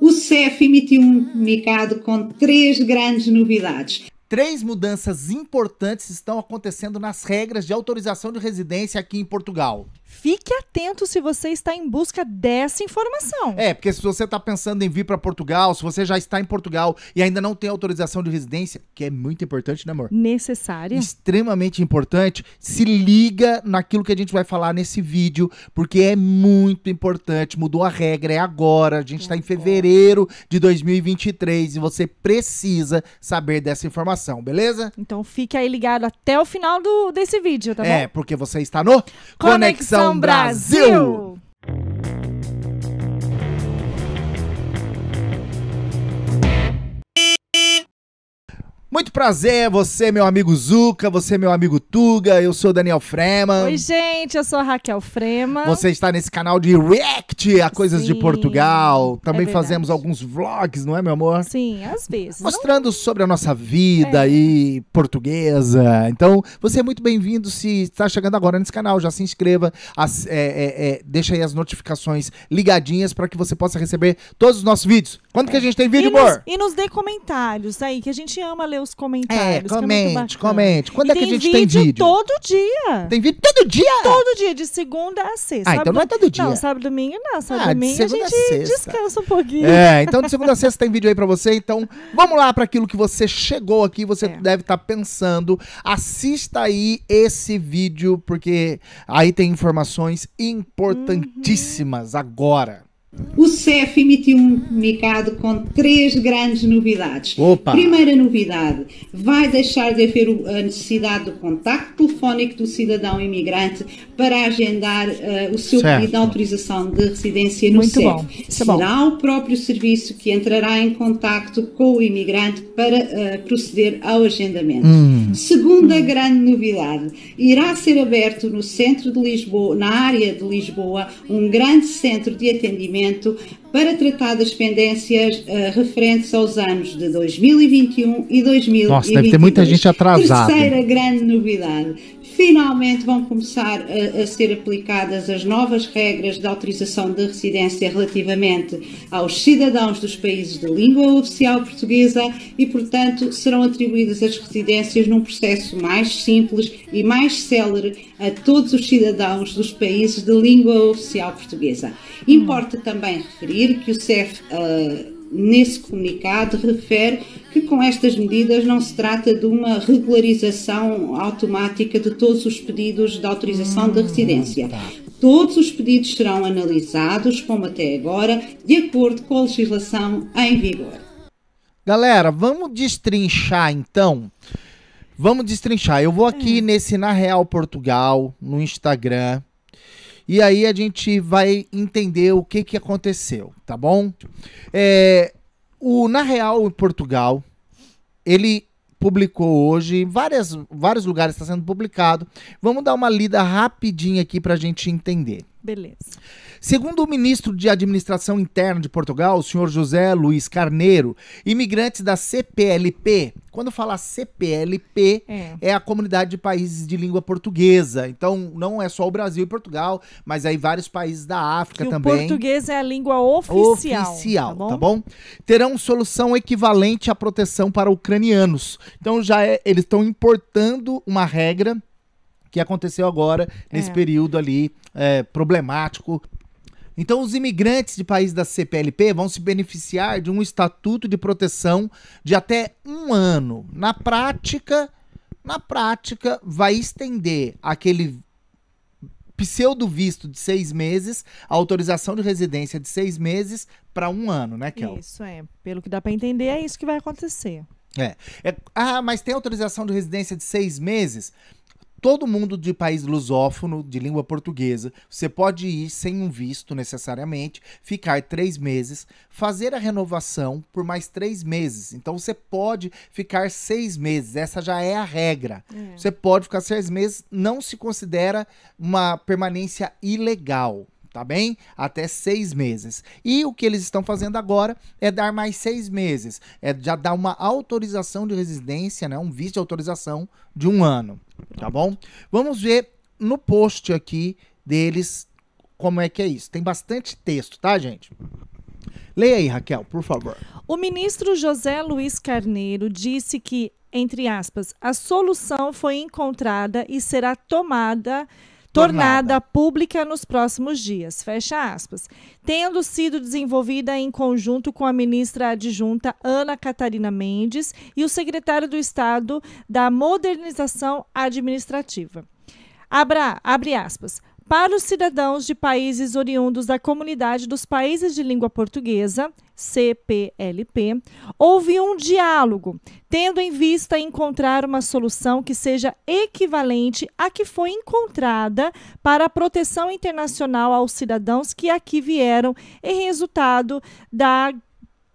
O CEF emitiu um comunicado com três grandes novidades. Três mudanças importantes estão acontecendo nas regras de autorização de residência aqui em Portugal. Fique atento se você está em busca dessa informação. É, porque se você está pensando em vir para Portugal, se você já está em Portugal e ainda não tem autorização de residência, que é muito importante, né, amor? Necessária. Extremamente importante. Se liga naquilo que a gente vai falar nesse vídeo, porque é muito importante. Mudou a regra, é agora. A gente está em fevereiro de 2023 e você precisa saber dessa informação, beleza? Então fique aí ligado até o final do, desse vídeo, tá é, bom? É, porque você está no Conexão Brasil. prazer, você meu amigo Zuka, você meu amigo Tuga, eu sou Daniel Frema. Oi, gente, eu sou a Raquel Frema. Você está nesse canal de React a Coisas Sim, de Portugal. É Também é fazemos alguns vlogs, não é, meu amor? Sim, às vezes. Mostrando não... sobre a nossa vida é. aí, portuguesa. Então, você é muito bem-vindo se está chegando agora nesse canal, já se inscreva, as, é, é, é deixa aí as notificações ligadinhas para que você possa receber todos os nossos vídeos. Quando que a gente tem vídeo, e amor? Nos, e nos dê comentários aí, que a gente ama ler os comentários comentários. É, é comente, é comente. Quando e é que a gente vídeo tem vídeo? todo dia. Tem vídeo todo dia? Todo dia, de segunda a sexta. Ah, então não é todo dia. Não, sábado e domingo não. Sábado ah, e ah, domingo a gente descansa um pouquinho. É, então de segunda a sexta tem vídeo aí pra você. Então vamos lá para aquilo que você chegou aqui, você é. deve estar tá pensando. Assista aí esse vídeo, porque aí tem informações uhum. importantíssimas uhum. agora. O CEF emitiu um comunicado com três grandes novidades. Opa. Primeira novidade, vai deixar de haver a necessidade do contacto telefónico do cidadão imigrante para agendar uh, o seu certo. pedido de autorização de residência no Muito CEF. É bom. Será bom. o próprio serviço que entrará em contacto com o imigrante para uh, proceder ao agendamento. Hum. Segunda grande novidade: irá ser aberto no centro de Lisboa, na área de Lisboa, um grande centro de atendimento para tratar das pendências uh, referentes aos anos de 2021 e 2022. Nossa, deve ter muita gente atrasada. Terceira grande novidade: Finalmente vão começar a, a, ser aplicadas as novas regras de autorização de residência relativamente aos cidadãos dos países de língua oficial portuguesa e, portanto, serão atribuídas as residências num processo mais simples e mais célere a todos os cidadãos dos países de língua oficial portuguesa. Importa também referir que o CEF. Uh, ah, nesse comunicado, refere que com estas medidas não se trata de uma regularização automática de todos os pedidos de autorização de hum, residência. Tá. Todos os pedidos serão analisados, como até agora, de acordo com a legislação em vigor. Galera, vamos destrinchar então. Vamos destrinchar. Eu vou aqui hum. nesse Na Real Portugal, no Instagram. E aí a gente vai entender o que, que aconteceu, tá bom? É, o Na Real em Portugal, ele publicou hoje, várias, vários lugares está sendo publicado. Vamos dar uma lida rapidinha aqui para a gente entender. Beleza. Segundo o ministro de Administração Interna de Portugal, o senhor José Luiz Carneiro, imigrantes da CPLP, quando fala CPLP, é. é. a comunidade de países de língua portuguesa. Então, não é só o Brasil e Portugal, mas aí vários países da África que também. O português é a língua oficial. Oficial, tá bom? tá bom? Terão solução equivalente à proteção para ucranianos. Então, já é, eles estão importando uma regra que aconteceu agora, nesse é. período ali é, problemático então, os imigrantes de países da CPLP vão se beneficiar de um estatuto de proteção de até um ano. Na prática, na prática, vai estender aquele pseudo visto de seis meses, a autorização de residência de seis meses para um ano, né, Kel? Isso é. Pelo que dá para entender, é isso que vai acontecer. É. é. Ah, mas tem autorização de residência de seis meses? todo mundo de país lusófono, de língua portuguesa, você pode ir sem um visto necessariamente, ficar três meses, fazer a renovação por mais três meses. Então você pode ficar seis meses, essa já é a regra. É. Você pode ficar seis meses, não se considera uma permanência ilegal tá bem? Até seis meses. E o que eles estão fazendo agora é dar mais seis meses, é já dar uma autorização de residência, né? Um visto de autorização de um ano, tá bom? Vamos ver no post aqui deles como é que é isso. Tem bastante texto, tá, gente? Leia aí, Raquel, por favor. O ministro José Luiz Carneiro disse que, entre aspas, a solução foi encontrada e será tomada tornada pública nos próximos dias, fecha aspas, tendo sido desenvolvida em conjunto com a ministra adjunta Ana Catarina Mendes e o secretário do Estado da Modernização Administrativa. Abra, abre aspas para os cidadãos de países oriundos da Comunidade dos Países de Língua Portuguesa, CPLP, houve um diálogo, tendo em vista encontrar uma solução que seja equivalente à que foi encontrada para a proteção internacional aos cidadãos que aqui vieram em resultado da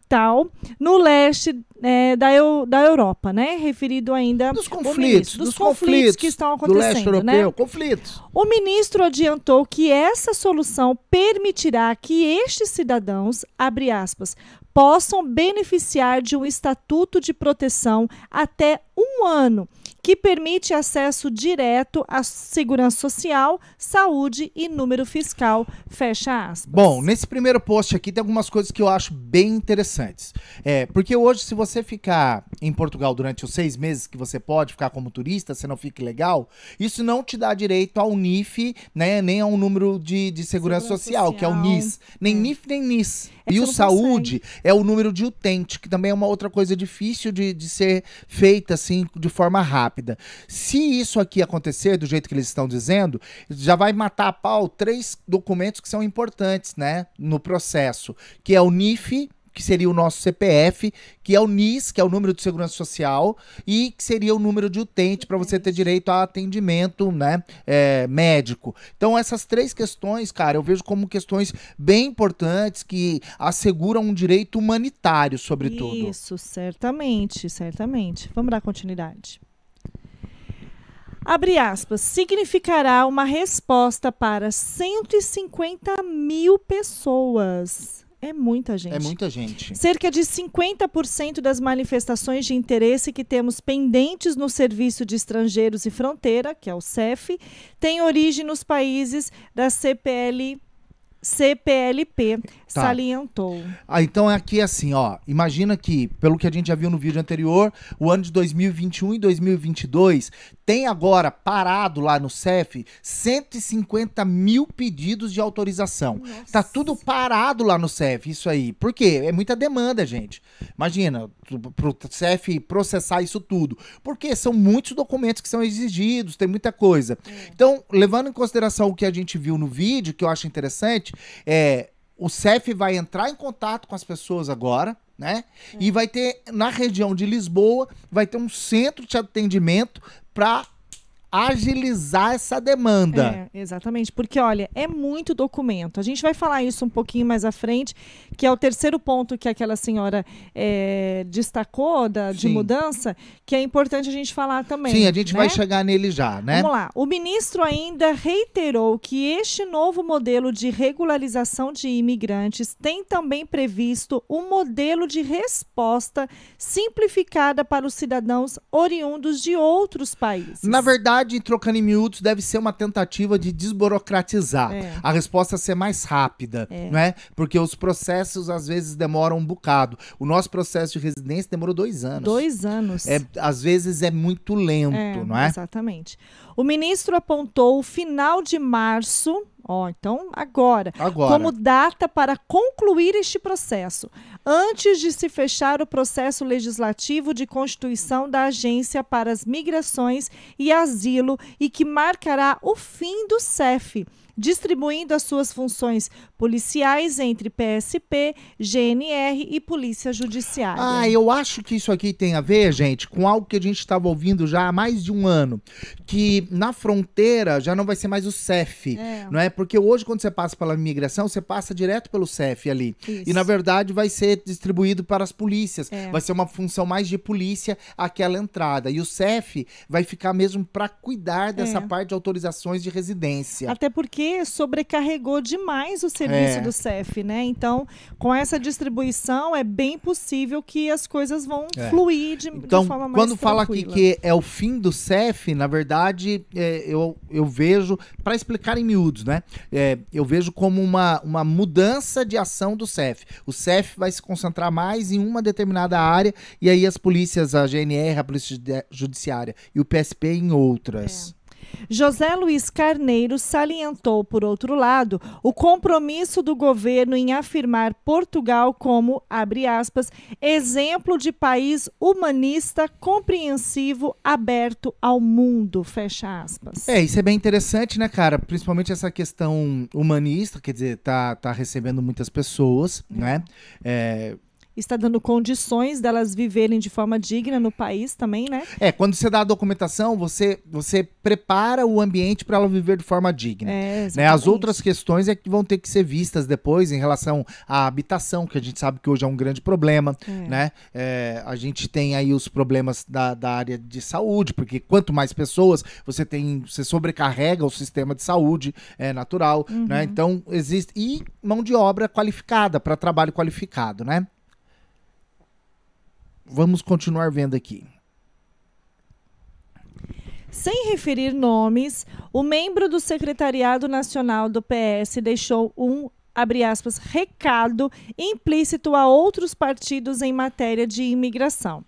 capital, no leste é, da, eu, da Europa, né? Referido ainda dos conflitos, ministro, dos, dos conflitos, conflitos, que estão acontecendo, do leste né? europeu, né? conflitos. O ministro adiantou que essa solução permitirá que estes cidadãos, abre aspas, possam beneficiar de um estatuto de proteção até um ano, que permite acesso direto à segurança social, saúde e número fiscal. Fecha aspas. Bom, nesse primeiro post aqui tem algumas coisas que eu acho bem interessantes. É, porque hoje, se você ficar em Portugal durante os seis meses que você pode ficar como turista, você não fica legal, isso não te dá direito ao NIF, né? Nem a um número de, de segurança, segurança social, social, que é o NIS. Nem hum. É. NIF, nem NIS. É, e o saúde consegue. é o número de utente, que também é uma outra coisa difícil de, de ser feita, assim, assim de forma rápida. Se isso aqui acontecer do jeito que eles estão dizendo, já vai matar a pau três documentos que são importantes, né, no processo, que é o NIF, que seria o nosso CPF, que é o NIS, que é o número de segurança social, e que seria o número de utente para você ter direito a atendimento né, é, médico. Então, essas três questões, cara, eu vejo como questões bem importantes que asseguram um direito humanitário, sobretudo. Isso, certamente, certamente. Vamos dar continuidade abre aspas, significará uma resposta para 150 mil pessoas. É muita é gente. É muita gente. Cerca de 50% das manifestações de interesse que temos pendentes no Serviço de Estrangeiros e Fronteira, que é o CEF, tem origem nos países da CPLP. CPLP tá. salientou. Ah, então é aqui assim, ó. Imagina que, pelo que a gente já viu no vídeo anterior, o ano de 2021 e 2022 tem agora parado lá no CEF 150 mil pedidos de autorização. Tá Nossa. Tá tudo parado lá no CEF, isso aí. Por quê? É muita demanda, gente. Imagina, pro CEF processar isso tudo. Porque são muitos documentos que são exigidos, tem muita coisa. É. Então, levando em consideração o que a gente viu no vídeo, que eu acho interessante, seguinte: é, o CEF vai entrar em contato com as pessoas agora, né? E vai ter, na região de Lisboa, vai ter um centro de atendimento para agilizar essa demanda. É, exatamente, porque olha, é muito documento. A gente vai falar isso um pouquinho mais à frente, que é o terceiro ponto que aquela senhora é, destacou da, de Sim. mudança, que é importante a gente falar também. Sim, a gente né? vai chegar nele já, né? Vamos lá. O ministro ainda reiterou que este novo modelo de regularização de imigrantes tem também previsto um modelo de resposta simplificada para os cidadãos oriundos de outros países. Na verdade verdade, trocando em miúdos, deve ser uma tentativa de desburocratizar. É. A resposta é ser mais rápida, é. né? Porque os processos às vezes demoram um bocado. O nosso processo de residência demorou dois anos. Dois anos. É, às vezes é muito lento, é, não é? Exatamente. O ministro apontou o final de março Ó, então agora, agora, como data para concluir este processo, antes de se fechar o processo legislativo de constituição da Agência para as Migrações e Asilo e que marcará o fim do CEF, distribuindo as suas funções policiais entre PSP, GNR e Polícia Judiciária. Ah, eu acho que isso aqui tem a ver, gente, com algo que a gente estava ouvindo já há mais de um ano, que na fronteira já não vai ser mais o CEF, é. não é? Porque hoje quando você passa pela imigração, você passa direto pelo CEF ali. Isso. E na verdade vai ser distribuído para as polícias, é. vai ser uma função mais de polícia aquela entrada. E o CEF vai ficar mesmo para cuidar dessa é. parte de autorizações de residência. Até porque sobrecarregou demais o serviço é. do CEF, né? Então, com essa distribuição, é bem possível que as coisas vão é. fluir de, então, de forma mais Quando tranquila. fala aqui que é o fim do CEF, na verdade, é, eu, eu vejo, para explicar em miúdos, né? É, eu vejo como uma, uma mudança de ação do CEF. O CEF vai se concentrar mais em uma determinada área e aí as polícias, a GNR, a Polícia Judiciária e o PSP em outras. É. José Luiz Carneiro salientou, por outro lado, o compromisso do governo em afirmar Portugal como, abre aspas, exemplo de país humanista, compreensivo, aberto ao mundo, fecha aspas. É, isso é bem interessante, né, cara? Principalmente essa questão humanista, quer dizer, tá, tá recebendo muitas pessoas, né? É, está dando condições delas viverem de forma digna no país também, né? É, quando você dá a documentação, você, você prepara o ambiente para ela viver de forma digna. É, né? As outras questões é que vão ter que ser vistas depois em relação à habitação, que a gente sabe que hoje é um grande problema, é. né? É, a gente tem aí os problemas da, da área de saúde, porque quanto mais pessoas, você tem, você sobrecarrega o sistema de saúde, é natural, né? uhum. né? Então, existe... E mão de obra qualificada, para trabalho qualificado, né? Vamos continuar vendo aqui. Sem referir nomes, o membro do secretariado nacional do PS deixou um abre aspas, recado implícito a outros partidos em matéria de imigração.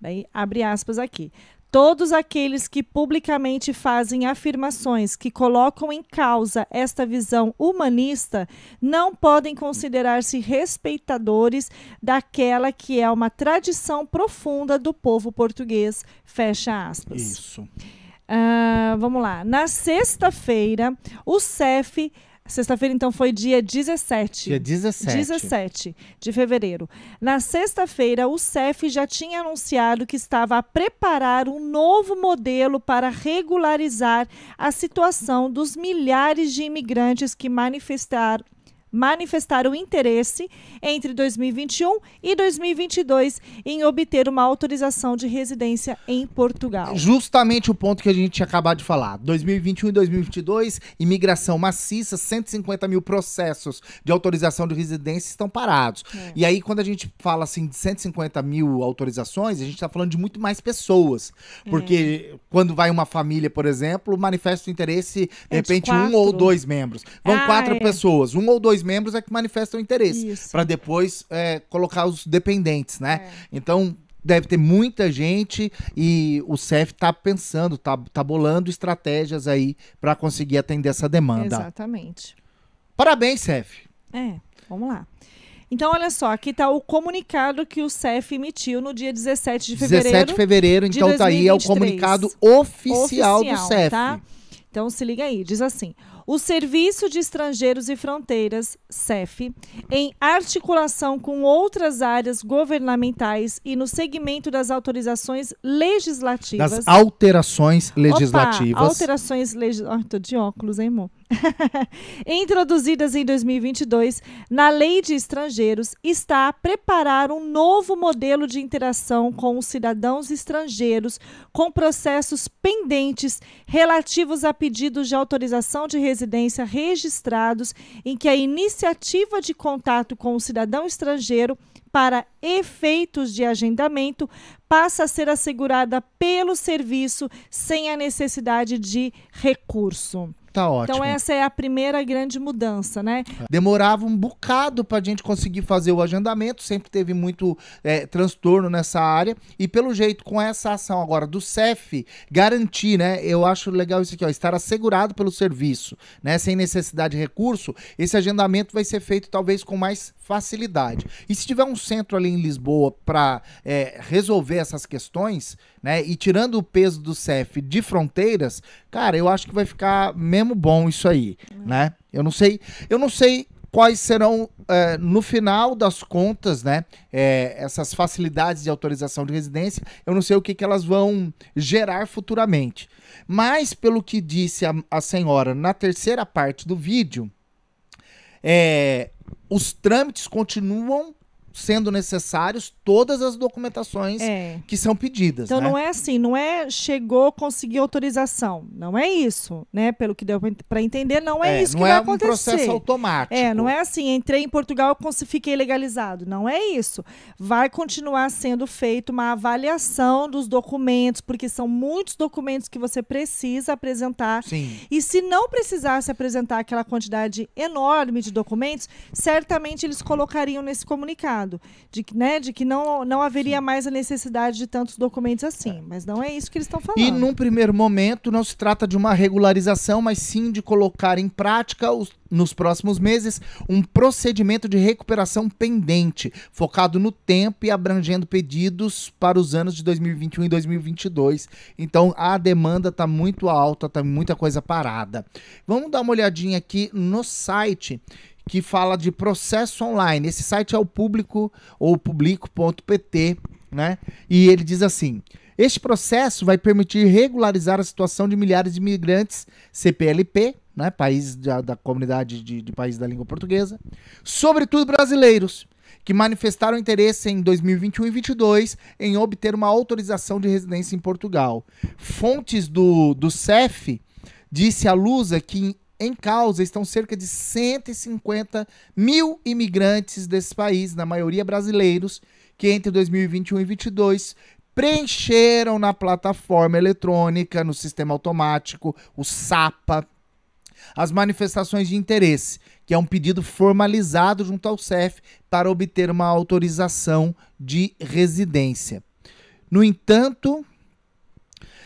Daí, abre aspas aqui. Todos aqueles que publicamente fazem afirmações que colocam em causa esta visão humanista não podem considerar-se respeitadores daquela que é uma tradição profunda do povo português. Fecha aspas. Isso. Uh, vamos lá. Na sexta-feira, o CEF Sexta-feira, então, foi dia 17. Dia 17. 17 de fevereiro. Na sexta-feira, o CEF já tinha anunciado que estava a preparar um novo modelo para regularizar a situação dos milhares de imigrantes que manifestaram manifestaram interesse entre 2021 e 2022 em obter uma autorização de residência em Portugal. Justamente o ponto que a gente tinha acabado de falar. 2021 e 2022, imigração maciça, 150 mil processos de autorização de residência estão parados. É. E aí, quando a gente fala assim de 150 mil autorizações, a gente está falando de muito mais pessoas. É. Porque é. quando vai uma família, por exemplo, manifesta o interesse, de é repente, um ou dois membros. Vão ah, quatro é. pessoas, um ou dois dois membros é que manifestam interesse. Para depois é, colocar os dependentes, né? É. Então, deve ter muita gente e o CEF está pensando, está tá bolando estratégias aí para conseguir atender essa demanda. Exatamente. Parabéns, CEF. É, vamos lá. Então, olha só, aqui está o comunicado que o CEF emitiu no dia 17 de fevereiro. 17 de fevereiro, então de tá aí, é o comunicado oficial, oficial do CEF. Tá? Então, se liga aí, diz assim: o Serviço de Estrangeiros e Fronteiras, SEF, em articulação com outras áreas governamentais e no segmento das autorizações legislativas. Das alterações legislativas. Opa, alterações legislativas. tô de óculos, hein, amor? introduzidas em 2022 na Lei de Estrangeiros, está a preparar um novo modelo de interação com os cidadãos estrangeiros com processos pendentes relativos a pedidos de autorização de residência registrados em que a iniciativa de contato com o cidadão estrangeiro para efeitos de agendamento passa a ser assegurada pelo serviço sem a necessidade de recurso. Tá ótimo. Então essa é a primeira grande mudança, né? Demorava um bocado para a gente conseguir fazer o agendamento, sempre teve muito é, transtorno nessa área e pelo jeito com essa ação agora do CEF garantir, né? Eu acho legal isso aqui, ó, estar assegurado pelo serviço, né? Sem necessidade de recurso, esse agendamento vai ser feito talvez com mais facilidade. E se tiver um centro ali em Lisboa para é, resolver essas questões, né? E tirando o peso do CEF de fronteiras, cara, eu acho que vai ficar mesmo bom isso aí, uhum. né? Eu não sei, eu não sei quais serão, é, no final das contas, né, é, essas facilidades de autorização de residência, eu não sei o que, que elas vão gerar futuramente. Mas, pelo que disse a, a senhora na terceira parte do vídeo, é, os trâmites continuam sendo necessários todas as documentações é. que são pedidas. Então né? não é assim, não é chegou, conseguiu autorização, não é isso, né? Pelo que deu para entender, não é, é isso não que é vai acontecer. Não é um processo automático. É, não é assim, entrei em Portugal, fiquei legalizado, não é isso. Vai continuar sendo feita uma avaliação dos documentos, porque são muitos documentos que você precisa apresentar. Sim. E se não precisasse apresentar aquela quantidade enorme de documentos, certamente eles colocariam nesse comunicado passado, de que, né, de que não, não haveria Sim. mais a necessidade de tantos documentos assim. É. Mas não é isso que eles estão falando. E num primeiro momento, não se trata de uma regularização, mas sim de colocar em prática os nos próximos meses um procedimento de recuperação pendente, focado no tempo e abrangendo pedidos para os anos de 2021 e 2022. Então a demanda está muito alta, está muita coisa parada. Vamos dar uma olhadinha aqui no site que fala de processo online. Esse site é o público ou publico.pt, né? E ele diz assim: este processo vai permitir regularizar a situação de milhares de imigrantes CPLP, né? País da, da comunidade de, de da língua portuguesa, sobretudo brasileiros que manifestaram interesse em 2021 e 2022 em obter uma autorização de residência em Portugal. Fontes do, do CEF disse à Lusa que em causa estão cerca de 150 mil imigrantes desse país, na maioria brasileiros, que entre 2021 e 2022 preencheram na plataforma eletrônica, no sistema automático, o SAPA, as manifestações de interesse, que é um pedido formalizado junto ao CEF para obter uma autorização de residência. No entanto,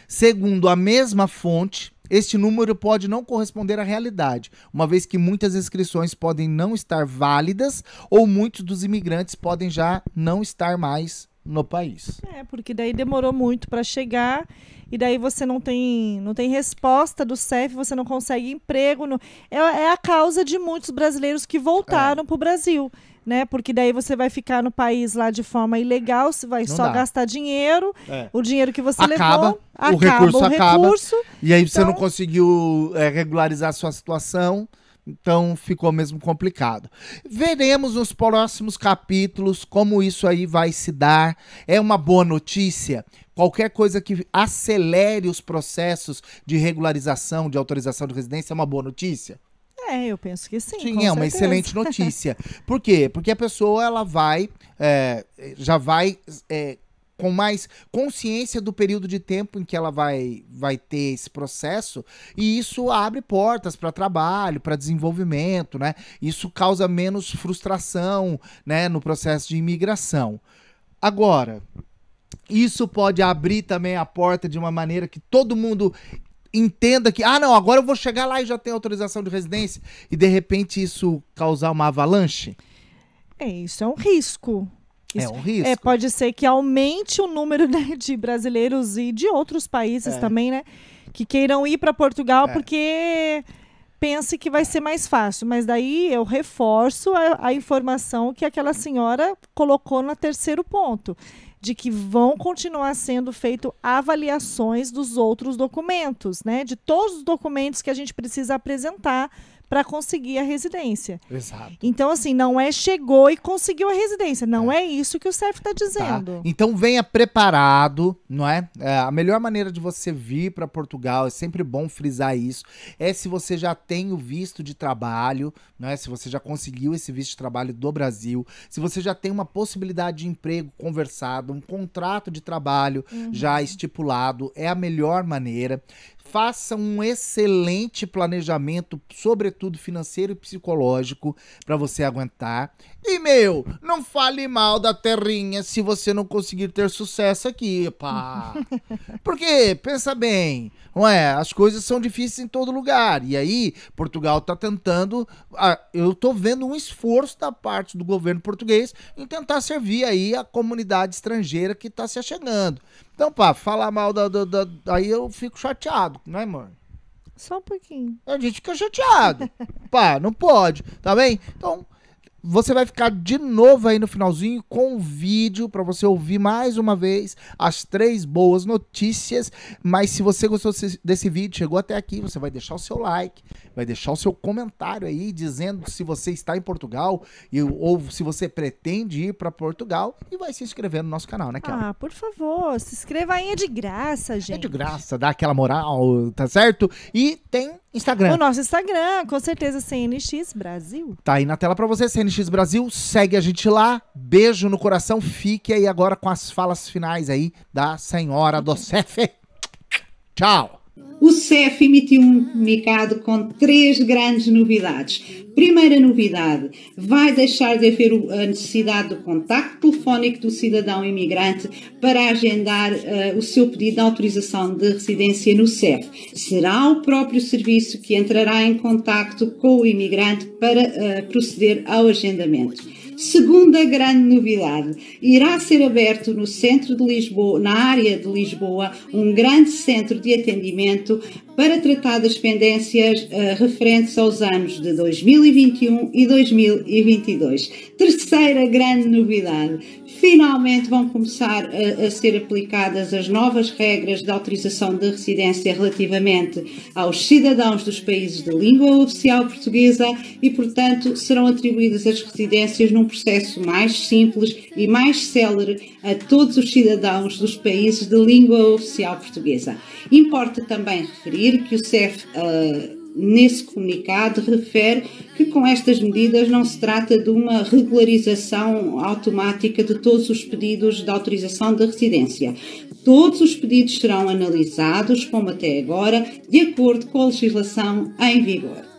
segundo a mesma fonte, este número pode não corresponder à realidade, uma vez que muitas inscrições podem não estar válidas ou muitos dos imigrantes podem já não estar mais no país. É, porque daí demorou muito para chegar e daí você não tem, não tem resposta do CEF, você não consegue emprego. No, é, é a causa de muitos brasileiros que voltaram é. para o Brasil né? Porque daí você vai ficar no país lá de forma ilegal, você vai não só dá. gastar dinheiro, é. o dinheiro que você acaba, levou, o acaba recurso o acaba. recurso e aí então... você não então- conseguiu é, regularizar a sua situação. Então ficou mesmo complicado. Veremos nos próximos capítulos como isso aí vai se dar. É uma boa notícia? Qualquer coisa que acelere os processos de regularização, de autorização de residência, é uma boa notícia? É, eu penso que sim. Sim, é uma excelente notícia. Por quê? Porque a pessoa ela vai, é, já vai é, com mais consciência do período de tempo em que ela vai, vai ter esse processo, e isso abre portas para trabalho, para desenvolvimento, né? Isso causa menos frustração, né, no processo de imigração. Agora, isso pode abrir também a porta de uma maneira que todo mundo entenda que, ah, não, agora eu vou chegar lá e já tenho autorização de residência, e de repente isso causar uma avalanche? É, isso é um risco. É isso. É um risco. É, pode ser que aumente o número né, de brasileiros e de outros países é. também, né? Que queiram ir para Portugal é. porque pense que vai ser mais fácil, mas daí eu reforço a, a, informação que aquela senhora colocou no terceiro ponto, de que vão continuar sendo feito avaliações dos outros documentos, né? De todos os documentos que a gente precisa apresentar para conseguir a residência. Exato. Então, assim, não é chegou e conseguiu a residência. Não é, é isso que o CEF está dizendo. Tá. Então, venha preparado, não é? é? A melhor maneira de você vir para Portugal, é sempre bom frisar isso, é se você já tem o visto de trabalho, não é? Se você já conseguiu esse visto de trabalho do Brasil, se você já tem uma possibilidade de emprego conversado, um contrato de trabalho uhum. já estipulado, é a melhor maneira faça um excelente planejamento, sobretudo financeiro e psicológico, para você aguentar e, meu, não fale mal da terrinha se você não conseguir ter sucesso aqui, pá. Porque, pensa bem, ué, as coisas são difíceis em todo lugar. E aí, Portugal tá tentando. Ah, eu tô vendo um esforço da parte do governo português em tentar servir aí a comunidade estrangeira que tá se achegando. Então, pá, falar mal da. da, da aí eu fico chateado, né, mano? Só um pouquinho. A gente fica chateado. pá, não pode, tá bem? Então você vai ficar de novo aí no finalzinho com um vídeo para você ouvir mais uma vez as três boas notícias. Mas se você gostou desse vídeo, chegou até aqui, você vai deixar o seu like, vai deixar o seu comentário aí dizendo se você está em Portugal e, ou se você pretende ir para Portugal e vai se inscrever no nosso canal, né, Kelly? Ah, por favor, se inscreva aí é de graça, gente. É de graça, dá aquela moral, tá certo? E tem Instagram. O nosso Instagram, com certeza, CNX Brasil. Tá aí na tela para você, CNX Brasil. Segue a gente lá. Beijo no coração. Fique aí agora com as falas finais aí da senhora do CEF. Tchau. O CEF emitiu um comunicado com três grandes novidades. Primeira novidade, vai deixar de haver a necessidade do contacto telefónico do cidadão imigrante para agendar uh, o seu pedido de autorização de residência no CEF. Será o próprio serviço que entrará em contacto com o imigrante para uh, proceder ao agendamento. Segunda grande novidade: irá ser aberto no centro de Lisboa, na área de Lisboa, um grande centro de atendimento para tratar das pendências uh, referentes aos anos de 2021 e 2022. Terceira grande novidade: finalmente vão começar a, eh, a, ser aplicadas as novas regras de autorização de residência relativamente aos cidadãos dos países de língua oficial portuguesa e, portanto, serão atribuídas as residências num processo mais simples e mais célere a todos os cidadãos dos países de língua oficial portuguesa. Importa também referir que o CEF, uh, ah, nesse comunicado, refere que com estas medidas não se trata de uma regularização automática de todos os pedidos de autorização de residência. Todos os pedidos serão analisados, como até agora, de acordo com a legislação em vigor.